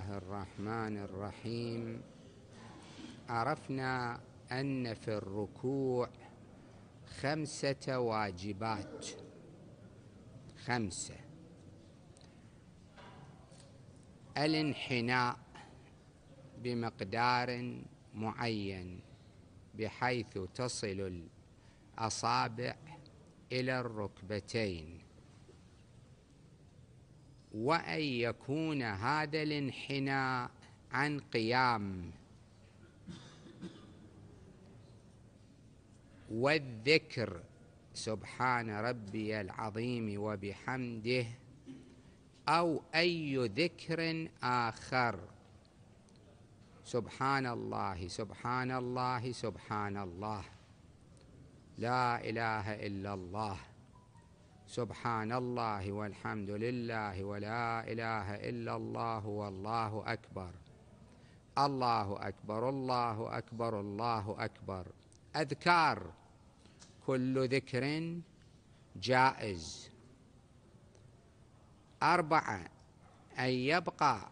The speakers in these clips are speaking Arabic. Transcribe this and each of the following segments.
الله الرحمن الرحيم عرفنا أن في الركوع خمسة واجبات خمسة الانحناء بمقدار معين بحيث تصل الأصابع إلى الركبتين وأن يكون هذا الانحناء عن قيام والذكر سبحان ربي العظيم وبحمده أو أي ذكر آخر سبحان الله سبحان الله سبحان الله لا إله إلا الله سبحان الله والحمد لله ولا إله إلا الله والله أكبر الله أكبر الله أكبر الله أكبر أذكار كل ذكر جائز أربعة أن يبقى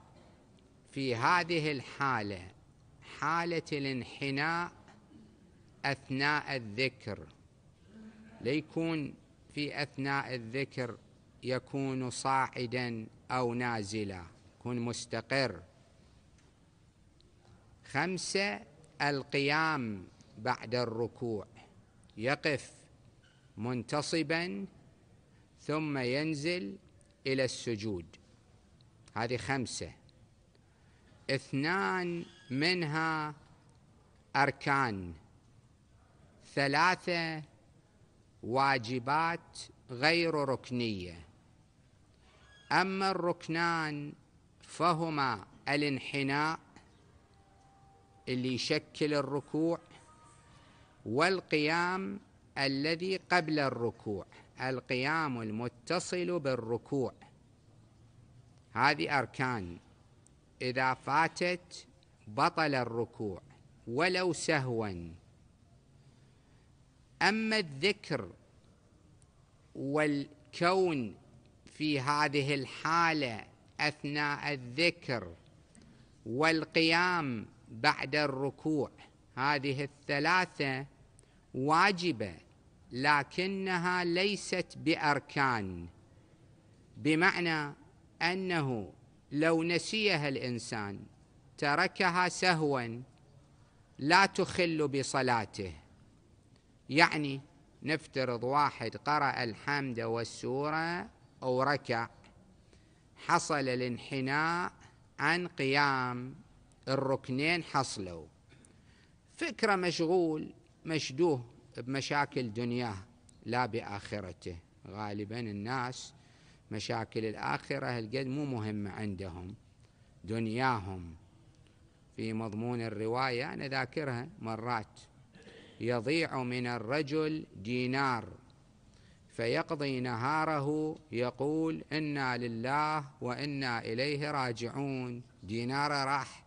في هذه الحالة حالة الانحناء أثناء الذكر ليكون في أثناء الذكر يكون صاعدا أو نازلا يكون مستقر خمسة القيام بعد الركوع يقف منتصبا ثم ينزل إلى السجود هذه خمسة اثنان منها أركان ثلاثة واجبات غير ركنيه اما الركنان فهما الانحناء اللي يشكل الركوع والقيام الذي قبل الركوع القيام المتصل بالركوع هذه أركان إذا فاتت بطل الركوع ولو سهوا أما الذكر والكون في هذه الحالة أثناء الذكر والقيام بعد الركوع هذه الثلاثة واجبة لكنها ليست بأركان بمعنى أنه لو نسيها الإنسان تركها سهوا لا تخل بصلاته يعني نفترض واحد قرأ الحمد والسورة أو ركع حصل الانحناء عن قيام الركنين حصلوا فكرة مشغول مشدوه بمشاكل دنياه لا بآخرته غالبا الناس مشاكل الآخرة هالقد مو مهمة عندهم دنياهم في مضمون الرواية أنا ذاكرها مرات يضيع من الرجل دينار فيقضي نهاره يقول انا لله وانا اليه راجعون دينار راح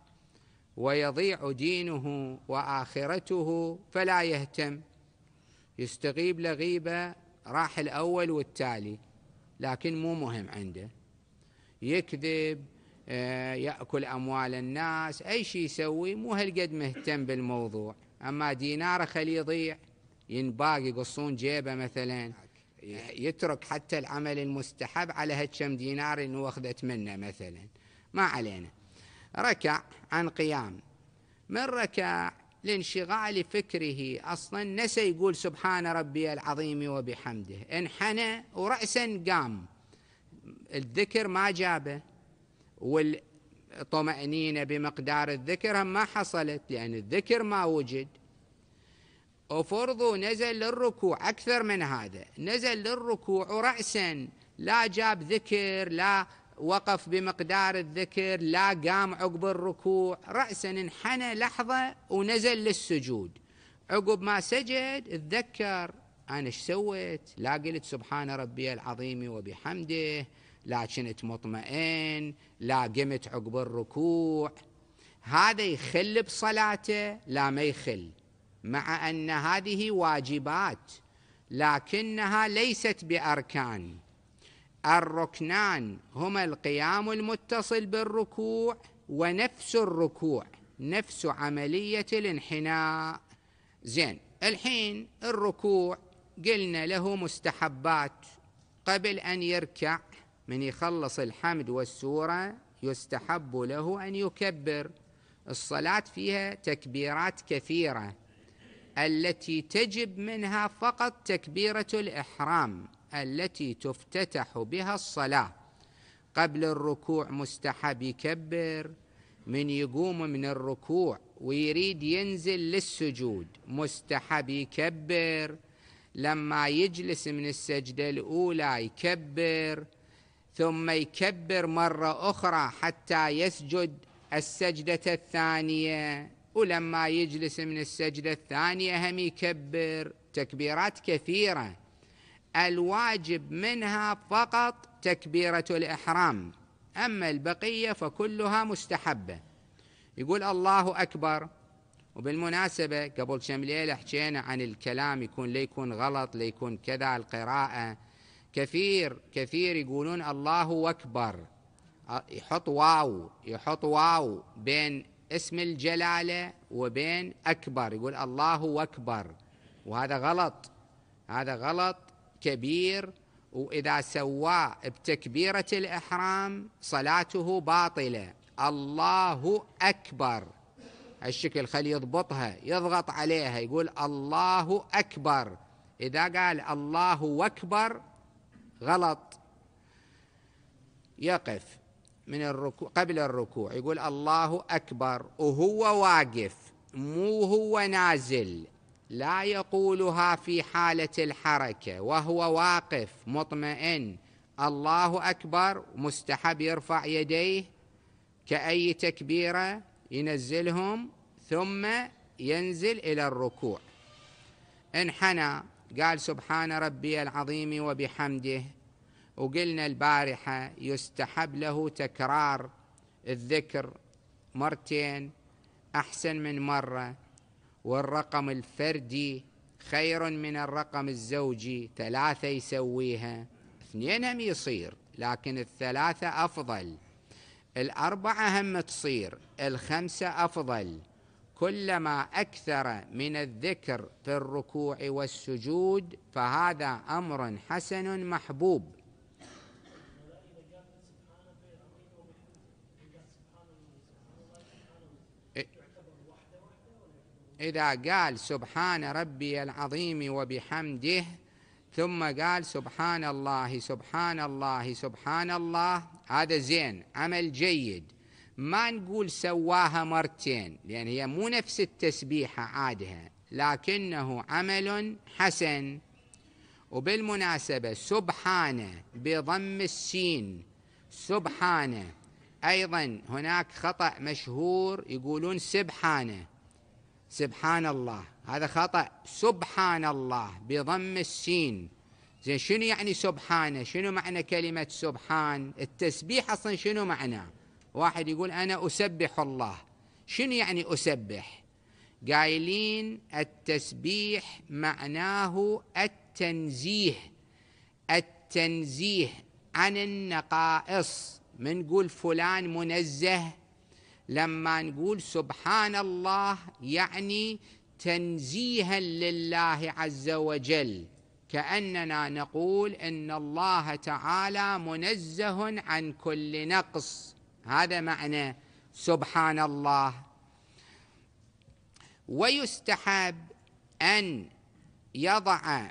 ويضيع دينه واخرته فلا يهتم يستغيب لغيبه راح الاول والتالي لكن مو مهم عنده يكذب آه، ياكل اموال الناس اي شيء يسوي مو هالقد مهتم بالموضوع أما دينار خليه يضيع ينباق يقصون جيبه مثلا يترك حتى العمل المستحب على هالكم دينار إنه واخذت منه مثلا ما علينا ركع عن قيام من ركع لانشغال فكره اصلا نسى يقول سبحان ربي العظيم وبحمده انحنى وراسا قام الذكر ما جابه وال طمأنينة بمقدار الذكر هم ما حصلت لأن الذكر ما وجد وفرضوا نزل للركوع أكثر من هذا نزل للركوع رأسا لا جاب ذكر لا وقف بمقدار الذكر لا قام عقب الركوع رأسا انحنى لحظة ونزل للسجود عقب ما سجد اتذكر أنا ايش سويت لا قلت سبحان ربي العظيم وبحمده لا كنت مطمئن لا قمت عقب الركوع هذا يخل بصلاته لا ما يخل مع أن هذه واجبات لكنها ليست بأركان الركنان هما القيام المتصل بالركوع ونفس الركوع نفس عملية الانحناء زين الحين الركوع قلنا له مستحبات قبل أن يركع من يخلص الحمد والسورة يستحب له أن يكبر الصلاة فيها تكبيرات كثيرة التي تجب منها فقط تكبيرة الإحرام التي تفتتح بها الصلاة قبل الركوع مستحب يكبر من يقوم من الركوع ويريد ينزل للسجود مستحب يكبر لما يجلس من السجدة الأولى يكبر ثم يكبر مرة أخرى حتى يسجد السجدة الثانية ولما يجلس من السجدة الثانية هم يكبر تكبيرات كثيرة الواجب منها فقط تكبيرة الإحرام أما البقية فكلها مستحبة يقول الله أكبر وبالمناسبة قبل كم ليلة حكينا عن الكلام يكون ليكون غلط ليكون كذا القراءة كثير كثير يقولون الله أكبر يحط واو يحط واو بين اسم الجلالة وبين أكبر يقول الله أكبر وهذا غلط هذا غلط كبير وإذا سواه بتكبيرة الإحرام صلاته باطلة الله أكبر هالشكل خلي يضبطها يضغط عليها يقول الله أكبر إذا قال الله أكبر غلط يقف من الركوع قبل الركوع يقول الله أكبر وهو واقف مو هو نازل لا يقولها في حالة الحركة وهو واقف مطمئن الله أكبر مستحب يرفع يديه كأي تكبيرة ينزلهم ثم ينزل إلى الركوع انحنى قال سبحان ربي العظيم وبحمده وقلنا البارحة يستحب له تكرار الذكر مرتين أحسن من مرة والرقم الفردي خير من الرقم الزوجي ثلاثة يسويها اثنين هم يصير لكن الثلاثة أفضل الأربعة هم تصير الخمسة أفضل كلما أكثر من الذكر في الركوع والسجود فهذا أمر حسن محبوب إذا قال سبحان ربي العظيم وبحمده ثم قال سبحان الله سبحان الله سبحان الله هذا زين عمل جيد ما نقول سواها مرتين لأن هي مو نفس التسبيحة عادها لكنه عمل حسن وبالمناسبة سبحانه بضم السين سبحانه أيضا هناك خطأ مشهور يقولون سبحانه سبحان الله هذا خطأ سبحان الله بضم السين زين شنو يعني سبحانه شنو معنى كلمة سبحان التسبيح أصلا شنو معناه واحد يقول أنا أسبح الله شنو يعني أسبح قايلين التسبيح معناه التنزيه التنزيه عن النقائص من نقول فلان منزه لما نقول سبحان الله يعني تنزيها لله عز وجل كأننا نقول إن الله تعالى منزه عن كل نقص هذا معنى سبحان الله ويستحب أن يضع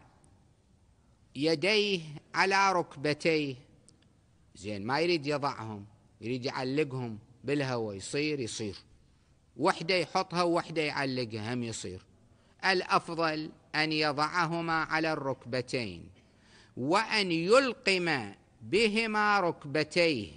يديه على ركبتيه زين ما يريد يضعهم يريد يعلقهم بالهواء يصير يصير وحده يحطها وحده يعلقها هم يصير الافضل ان يضعهما على الركبتين وان يلقم بهما ركبتيه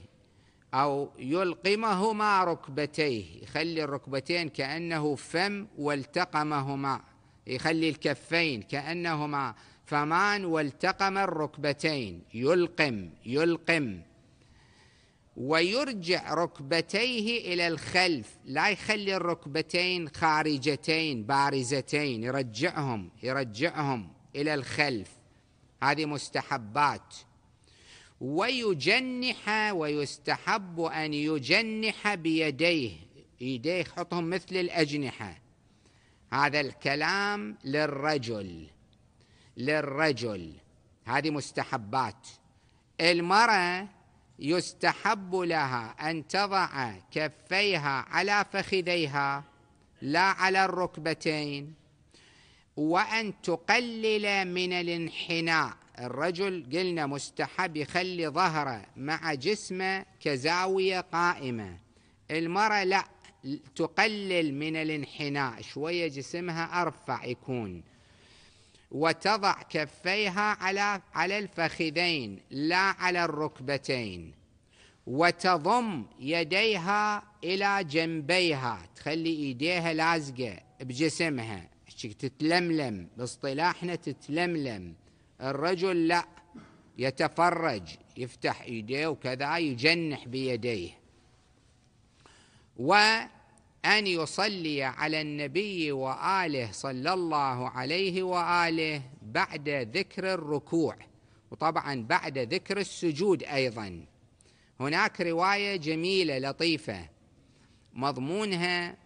أو يلقمهما ركبتيه يخلي الركبتين كأنه فم والتقمهما يخلي الكفين كأنهما فمان والتقم الركبتين يلقم يلقم ويرجع ركبتيه إلى الخلف لا يخلي الركبتين خارجتين بارزتين يرجعهم يرجعهم إلى الخلف هذه مستحبات ويجنح ويستحب أن يجنح بيديه يديه حطهم مثل الأجنحة هذا الكلام للرجل للرجل هذه مستحبات المرأة يستحب لها أن تضع كفيها على فخذيها لا على الركبتين وأن تقلل من الانحناء الرجل قلنا مستحب يخلي ظهره مع جسمه كزاوية قائمة المرأة لا تقلل من الانحناء شوية جسمها أرفع يكون وتضع كفيها على على الفخذين لا على الركبتين وتضم يديها إلى جنبيها تخلي إيديها لازقة بجسمها تتلملم باصطلاحنا تتلملم الرجل لا يتفرج يفتح يديه وكذا يجنح بيديه وان يصلي على النبي واله صلى الله عليه واله بعد ذكر الركوع وطبعا بعد ذكر السجود ايضا هناك روايه جميله لطيفه مضمونها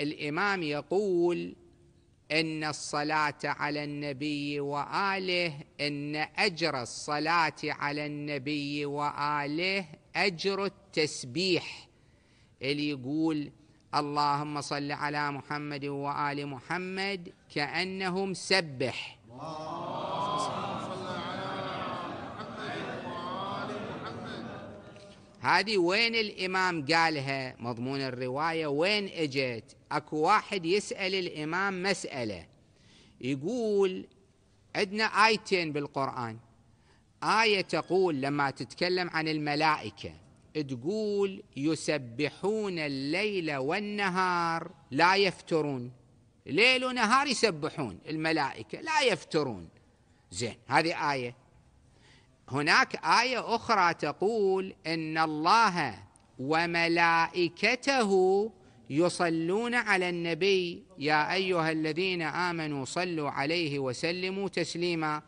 الامام يقول ان الصلاه على النبي واله ان اجر الصلاه على النبي واله اجر التسبيح اللي يقول اللهم صل على محمد وال محمد كانهم سبح الله هذه وين الإمام قالها مضمون الرواية وين إجت أكو واحد يسأل الإمام مسألة يقول عندنا آيتين بالقرآن آية تقول لما تتكلم عن الملائكة تقول يسبحون الليل والنهار لا يفترون ليل ونهار يسبحون الملائكة لا يفترون زين هذه آية هناك آية أخرى تقول إن الله وملائكته يصلون على النبي يا أيها الذين آمنوا صلوا عليه وسلموا تسليما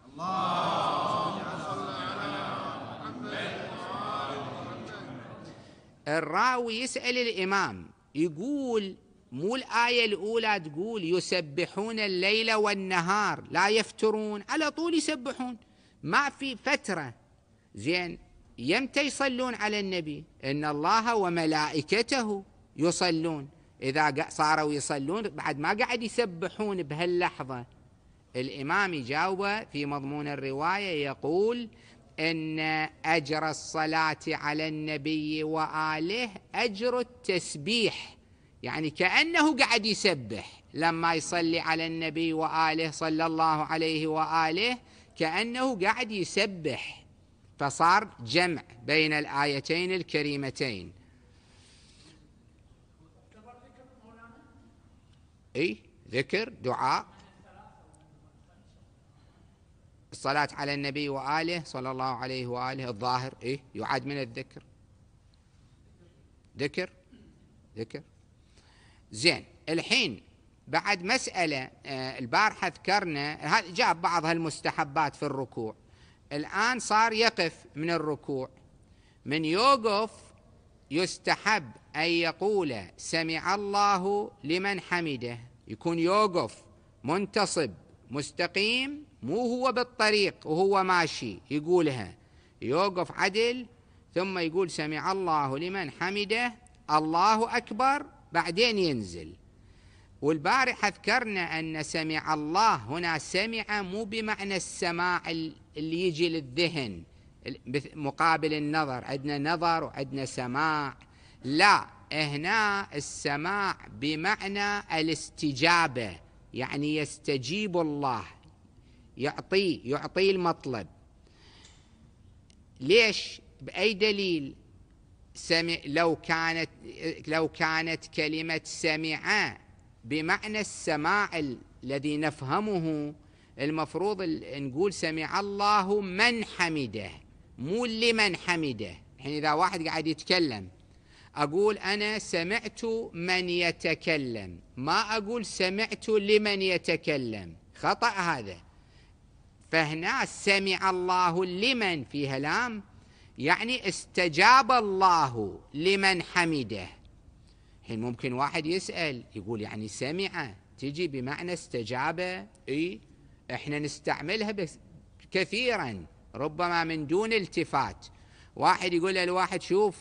الراوي يسأل الإمام يقول مو الآية الأولى تقول يسبحون الليل والنهار لا يفترون على طول يسبحون ما في فترة زين يمتى يصلون على النبي إن الله وملائكته يصلون إذا صاروا يصلون بعد ما قاعد يسبحون بهاللحظة الإمام يجاوبه في مضمون الرواية يقول إن أجر الصلاة على النبي وآله أجر التسبيح يعني كأنه قاعد يسبح لما يصلي على النبي وآله صلى الله عليه وآله كأنه قاعد يسبح فصار جمع بين الآيتين الكريمتين اي ذكر دعاء الصلاة على النبي وآله صلى الله عليه وآله الظاهر اي يعد من الذكر ذكر ذكر زين الحين بعد مسألة آه، البارحة ذكرنا جاب بعض هالمستحبات في الركوع الآن صار يقف من الركوع من يوقف يستحب أن يقول سمع الله لمن حمده يكون يوقف منتصب مستقيم مو هو بالطريق وهو ماشي يقولها يوقف عدل ثم يقول سمع الله لمن حمده الله أكبر بعدين ينزل والبارح أذكرنا أن سمع الله هنا سمع مو بمعنى السماع اللي يجي للذهن مقابل النظر عندنا نظر وعندنا سماع لا هنا السماع بمعنى الاستجابة يعني يستجيب الله يعطيه يعطيه المطلب ليش بأي دليل سمع لو كانت لو كانت كلمة سمع بمعنى السماع الذي نفهمه المفروض نقول سمع الله من حمده مو لمن حمده الحين يعني إذا واحد قاعد يتكلم أقول أنا سمعت من يتكلم ما أقول سمعت لمن يتكلم خطأ هذا فهنا سمع الله لمن فيها لام يعني استجاب الله لمن حمده حين ممكن واحد يسأل يقول يعني سمع تجي بمعنى استجابة اي احنا نستعملها بس كثيرا ربما من دون التفات واحد يقول للواحد شوف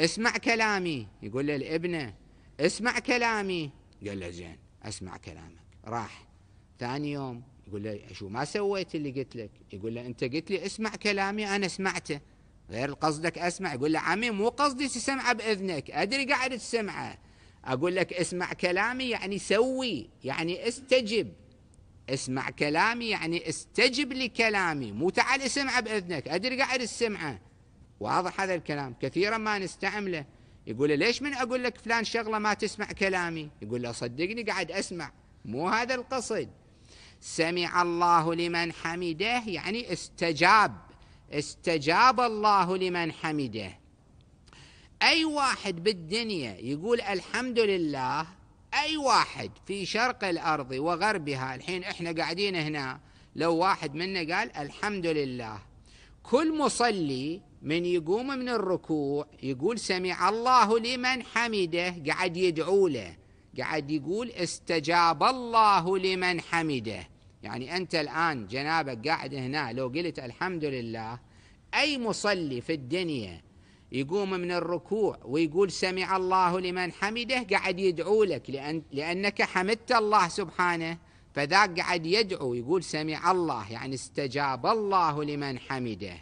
اسمع كلامي يقول للابنه اسمع كلامي قال له زين اسمع كلامك راح ثاني يوم يقول له شو ما سويت اللي قلت لك يقول له انت قلت لي اسمع كلامي انا سمعته غير قصدك اسمع يقول له عمي مو قصدي تسمعه باذنك ادري قاعد تسمعه اقول لك اسمع كلامي يعني سوي يعني استجب اسمع كلامي يعني استجب لكلامي مو تعال اسمعه باذنك ادري قاعد تسمعه واضح هذا الكلام كثيرا ما نستعمله يقول له ليش من اقول لك فلان شغله ما تسمع كلامي يقول له صدقني قاعد اسمع مو هذا القصد سمع الله لمن حمده يعني استجاب استجاب الله لمن حمده أي واحد بالدنيا يقول الحمد لله أي واحد في شرق الأرض وغربها الحين إحنا قاعدين هنا لو واحد منا قال الحمد لله كل مصلي من يقوم من الركوع يقول سمع الله لمن حمده قاعد يدعو له قاعد يقول استجاب الله لمن حمده يعني أنت الآن جنابك قاعد هنا لو قلت الحمد لله أي مصلي في الدنيا يقوم من الركوع ويقول سمع الله لمن حمده قاعد يدعو لك لأن لأنك حمدت الله سبحانه فذاك قاعد يدعو يقول سمع الله يعني استجاب الله لمن حمده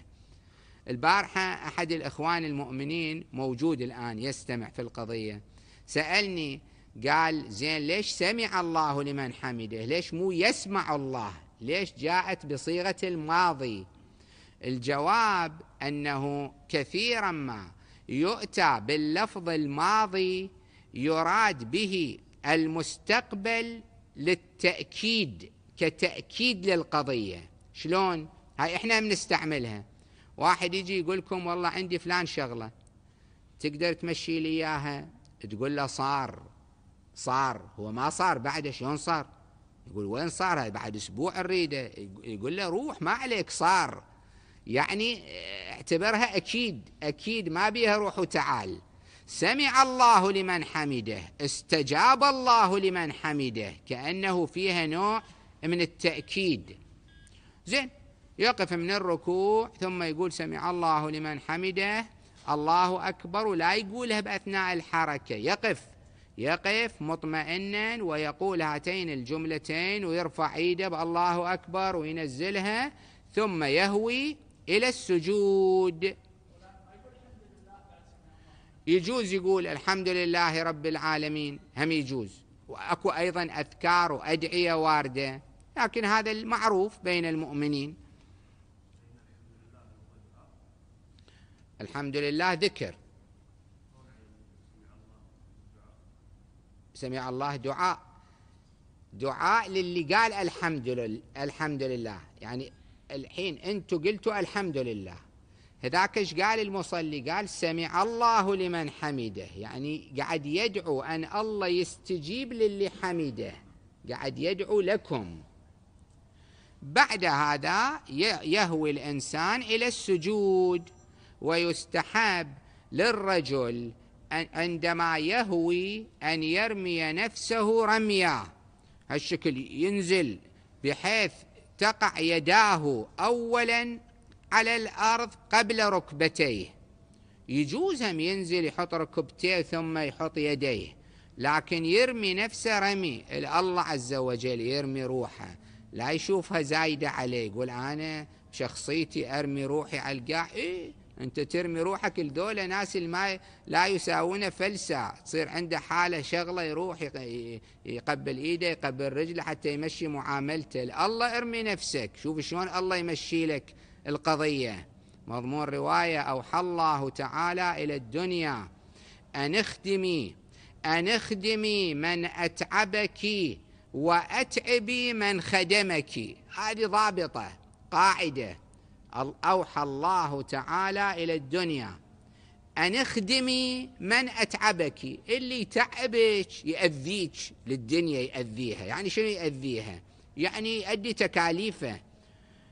البارحة أحد الإخوان المؤمنين موجود الآن يستمع في القضية سألني قال زين ليش سمع الله لمن حمده ليش مو يسمع الله ليش جاءت بصيغة الماضي الجواب أنه كثيرا ما يؤتى باللفظ الماضي يراد به المستقبل للتأكيد كتأكيد للقضية شلون هاي احنا بنستعملها واحد يجي يقول لكم والله عندي فلان شغلة تقدر تمشي لي إياها تقول له صار صار هو ما صار بعده شلون صار يقول وين صار هاي بعد اسبوع الريده يقول له روح ما عليك صار يعني آه، اعتبرها اكيد اكيد ما بيها روح وتعال سمع الله لمن حمده استجاب الله لمن حمده كانه فيها نوع من التاكيد زين يقف من الركوع ثم يقول سمع الله لمن حمده الله اكبر ولا يقولها باثناء الحركه يقف يقف مطمئنا ويقول هاتين الجملتين ويرفع ايده بالله اكبر وينزلها ثم يهوي الى السجود يجوز يقول الحمد لله رب العالمين هم يجوز واكو ايضا اذكار وادعيه وارده لكن هذا المعروف بين المؤمنين الحمد لله ذكر سمع الله دعاء دعاء للي قال الحمد لله الحمد لله يعني الحين انتم قلتوا الحمد لله هذاك ايش قال المصلي قال سمع الله لمن حمده يعني قاعد يدعو ان الله يستجيب للي حمده قاعد يدعو لكم بعد هذا يهوي الانسان الى السجود ويستحب للرجل عندما يهوي أن يرمي نفسه رميا هالشكل ينزل بحيث تقع يداه أولا على الأرض قبل ركبتيه يجوز هم ينزل يحط ركبتيه ثم يحط يديه لكن يرمي نفسه رمي الله عز وجل يرمي روحه لا يشوفها زايدة عليه يقول أنا شخصيتي أرمي روحي على القاع إيه أنت ترمي روحك لدول ناس ما لا يساوون فلسة تصير عنده حالة شغلة يروح يقبل إيده يقبل رجله حتى يمشي معاملته الله ارمي نفسك شوف شلون الله يمشي لك القضية مضمون رواية أوحى الله تعالى إلى الدنيا أن اخدمي أن اخدمي من أتعبك وأتعبي من خدمك هذه ضابطة قاعدة أوحى الله تعالى إلى الدنيا أن اخدمي من أتعبك اللي يتعبك يأذيك للدنيا يأذيها يعني شنو يأذيها يعني يؤدي تكاليفه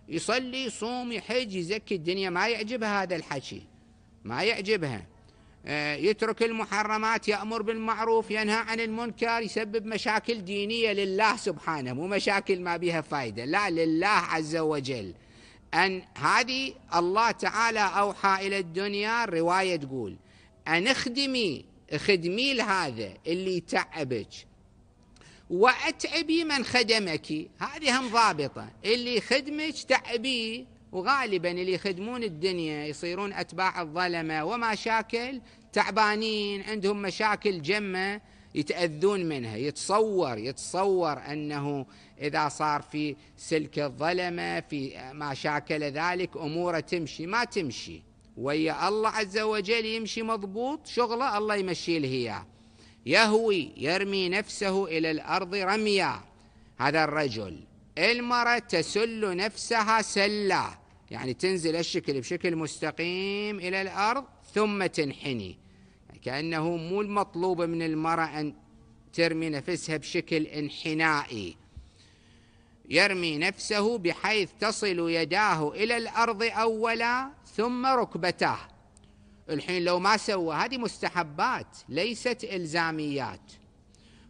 يصلي يصوم يحج يزكي الدنيا ما يعجبها هذا الحكي ما يعجبها آه، يترك المحرمات يأمر بالمعروف ينهى عن المنكر يسبب مشاكل دينية لله سبحانه مو مشاكل ما بها فايدة لا لله عز وجل أن هذه الله تعالى أوحى إلى الدنيا الرواية تقول أن اخدمي خدمي لهذا اللي يتعبك وأتعبي من خدمك هذه هم ضابطة اللي خدمك تعبيه وغالبا اللي يخدمون الدنيا يصيرون أتباع الظلمة وما شاكل تعبانين عندهم مشاكل جمة يتأذون منها يتصور يتصور أنه إذا صار في سلك الظلمة في ما شاكل ذلك أموره تمشي ما تمشي ويا الله عز وجل يمشي مضبوط شغله الله يمشي له إياه يهوي يرمي نفسه إلى الأرض رميا هذا الرجل المرأة تسل نفسها سلة يعني تنزل الشكل بشكل مستقيم إلى الأرض ثم تنحني كأنه مو المطلوب من المرأة أن ترمي نفسها بشكل انحنائي يرمي نفسه بحيث تصل يداه إلى الأرض أولا ثم ركبتاه الحين لو ما سوى هذه مستحبات ليست إلزاميات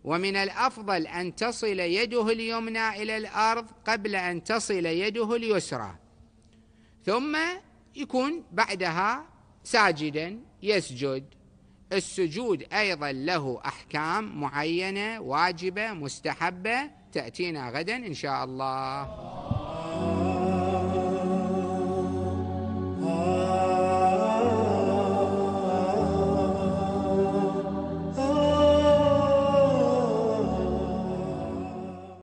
ومن الأفضل أن تصل يده اليمنى إلى الأرض قبل أن تصل يده اليسرى ثم يكون بعدها ساجدا يسجد السجود أيضا له أحكام معينة واجبة مستحبة تأتينا غدا إن شاء الله